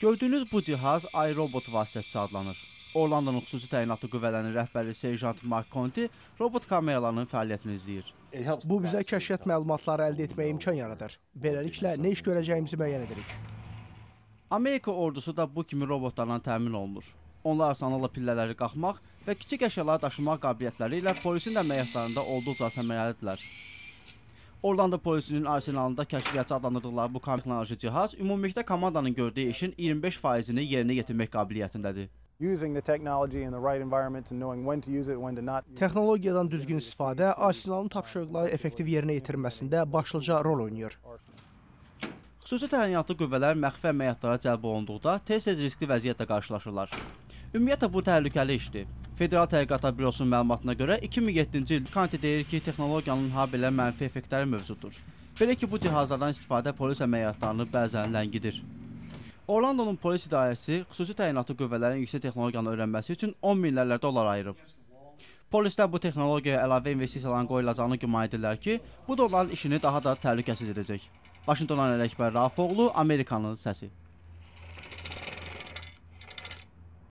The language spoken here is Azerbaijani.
Gördüyünüz bu cihaz iRobot vasitəçisi adlanır. Orlandonun xüsusi təyinatlı qüvvələrinin rəhbəri serjant Mark Conti robot kameralarının fəaliyyətini izləyir. E, hə, bu bizə kəşfiyyat məlumatları əldə etməyə imkan yaradır. Beləliklə nə iş görəcəyimizi müəyyən edirik. Amerika ordusu da bu kimi robotlarla təmin olunur. Onlar asanlıqla pillələri qalxmaq və kiçik əşyaları daşımaq qabiliyyətləri ilə polisin əməliyyatlarında olduqca səmərəlidirlər. Orlando polisinin arsenalında kəşfiyyatçı adlandırdıqları bu kamuflajlı cihaz ümumilikdə komandanın gördüyü işin 25%-ni yerinə yetirmək qabiliyyətindədir. Texnologiyadan düzgün istifadə arsenalın tapşırıqları effektiv yerinə yetirməsində başlıca rol oynayır. Xüsusi təyinatlı qüvvələr məxfi əməliyyatlara cəlb olunduqda tez-tez riskli vəziyyətlə qarşılaşırlar. Ümumiyyətlə bu təhlükəli işdir. Federal Tədqiqatlar Bürosunun məlumatına görə 2007-ci il Kanti deyir ki, texnologiyanın habelə mənfi effektləri mövcuddur. Belə ki, bu cihazlardan istifadə polis əməliyyatlarını bəzən ləngidir. Orlandonun polis idarəsi xüsusi təyinatlı qüvvələrin yüksək texnologiyanı öyrənməsi üçün 10 minlərlə dollar ayırıb. Polislər bu texnologiyaya əlavə investisiyaların qoyulacağını güman edirlər ki, bu da onların işini daha da təhlükəsiz edəcək. Vaşinqtondan Ələkbər Rafoğlu, Amerikanın səsi.